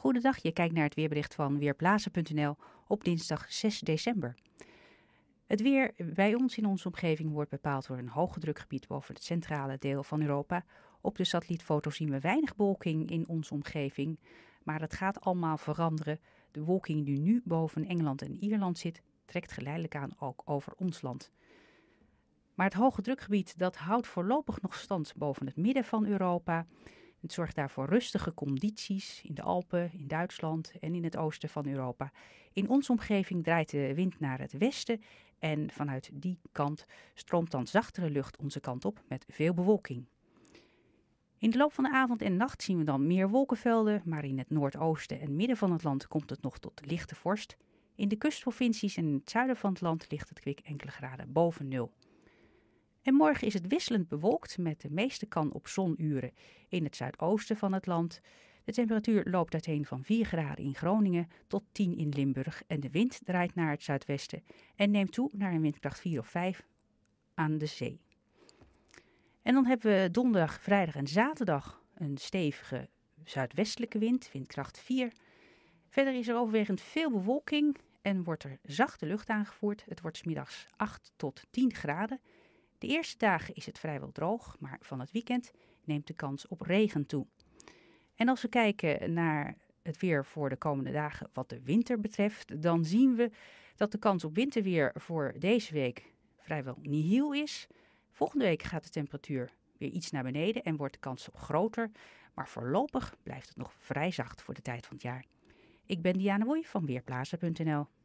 Goedendag, je kijkt naar het weerbericht van weerblazen.nl op dinsdag 6 december. Het weer bij ons in onze omgeving wordt bepaald door een hoge drukgebied boven het centrale deel van Europa. Op de satellietfoto zien we weinig wolking in onze omgeving, maar dat gaat allemaal veranderen. De wolking die nu boven Engeland en Ierland zit, trekt geleidelijk aan ook over ons land. Maar het hoge drukgebied dat houdt voorlopig nog stand boven het midden van Europa. Het zorgt daarvoor rustige condities in de Alpen, in Duitsland en in het oosten van Europa. In onze omgeving draait de wind naar het westen en vanuit die kant stroomt dan zachtere lucht onze kant op met veel bewolking. In de loop van de avond en nacht zien we dan meer wolkenvelden, maar in het noordoosten en midden van het land komt het nog tot lichte vorst. In de kustprovincies en in het zuiden van het land ligt het kwik enkele graden boven nul. En morgen is het wisselend bewolkt met de meeste kan op zonuren in het zuidoosten van het land. De temperatuur loopt uiteen van 4 graden in Groningen tot 10 in Limburg en de wind draait naar het zuidwesten en neemt toe naar een windkracht 4 of 5 aan de zee. En dan hebben we donderdag, vrijdag en zaterdag een stevige zuidwestelijke wind, windkracht 4. Verder is er overwegend veel bewolking en wordt er zachte lucht aangevoerd. Het wordt smiddags 8 tot 10 graden. De eerste dagen is het vrijwel droog, maar van het weekend neemt de kans op regen toe. En als we kijken naar het weer voor de komende dagen wat de winter betreft, dan zien we dat de kans op winterweer voor deze week vrijwel nihil is. Volgende week gaat de temperatuur weer iets naar beneden en wordt de kans op groter, maar voorlopig blijft het nog vrij zacht voor de tijd van het jaar. Ik ben Diana Woei van Weerplaza.nl.